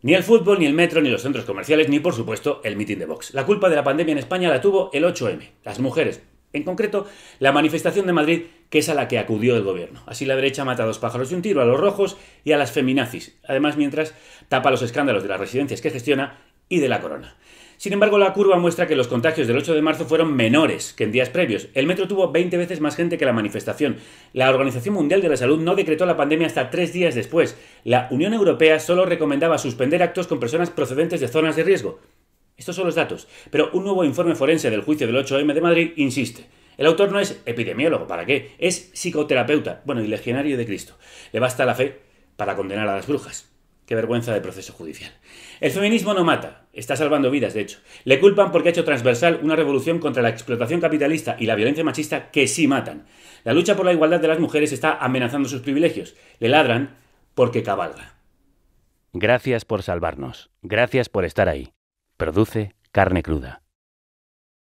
Ni el fútbol, ni el metro, ni los centros comerciales, ni por supuesto el mitin de box. La culpa de la pandemia en España la tuvo el 8M, las mujeres. En concreto, la manifestación de Madrid, que es a la que acudió el gobierno. Así la derecha mata a dos pájaros de un tiro, a los rojos y a las feminazis. Además, mientras tapa los escándalos de las residencias que gestiona y de la corona. Sin embargo, la curva muestra que los contagios del 8 de marzo fueron menores que en días previos. El metro tuvo 20 veces más gente que la manifestación. La Organización Mundial de la Salud no decretó la pandemia hasta tres días después. La Unión Europea solo recomendaba suspender actos con personas procedentes de zonas de riesgo. Estos son los datos. Pero un nuevo informe forense del juicio del 8M de Madrid insiste. El autor no es epidemiólogo, ¿para qué? Es psicoterapeuta, bueno, y legionario de Cristo. Le basta la fe para condenar a las brujas. Qué vergüenza de proceso judicial. El feminismo no mata, está salvando vidas, de hecho. Le culpan porque ha hecho transversal una revolución contra la explotación capitalista y la violencia machista que sí matan. La lucha por la igualdad de las mujeres está amenazando sus privilegios. Le ladran porque cabalga. Gracias por salvarnos. Gracias por estar ahí. Produce carne cruda.